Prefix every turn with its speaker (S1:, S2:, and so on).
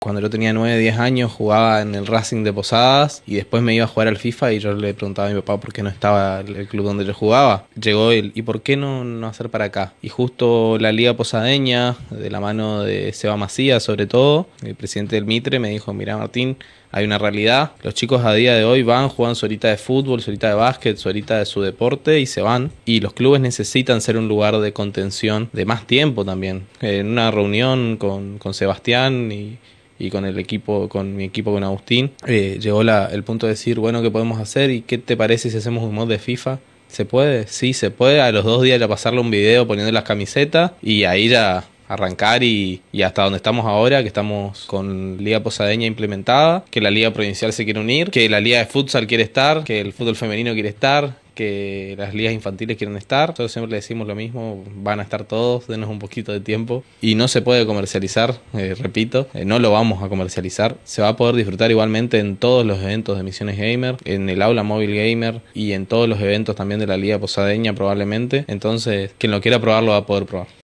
S1: Cuando yo tenía 9, 10 años jugaba en el Racing de Posadas y después me iba a jugar al FIFA y yo le preguntaba a mi papá por qué no estaba el club donde yo jugaba. Llegó él, ¿y por qué no, no hacer para acá? Y justo la Liga Posadeña, de la mano de Seba Macías sobre todo, el presidente del Mitre, me dijo, mira Martín, hay una realidad. Los chicos a día de hoy van, juegan solita de fútbol, solita de básquet, solita de su deporte y se van. Y los clubes necesitan ser un lugar de contención de más tiempo también. En una reunión con Sebastián y y con el equipo, con mi equipo con Agustín, eh, llegó el punto de decir, bueno, ¿qué podemos hacer? ¿Y qué te parece si hacemos un mod de FIFA? ¿Se puede? Sí, se puede. A los dos días ya pasarle un video poniendo las camisetas y ahí ya arrancar y, hasta donde estamos ahora, que estamos con Liga Posadeña implementada, que la Liga Provincial se quiere unir, que la Liga de Futsal quiere estar, que el fútbol femenino quiere estar, que las ligas infantiles quieren estar. Nosotros siempre le decimos lo mismo, van a estar todos, denos un poquito de tiempo. Y no se puede comercializar, eh, repito, eh, no lo vamos a comercializar. Se va a poder disfrutar igualmente en todos los eventos de Misiones Gamer, en el aula móvil gamer y en todos los eventos también de la Liga Posadeña probablemente. Entonces, quien lo quiera probar lo va a poder probar.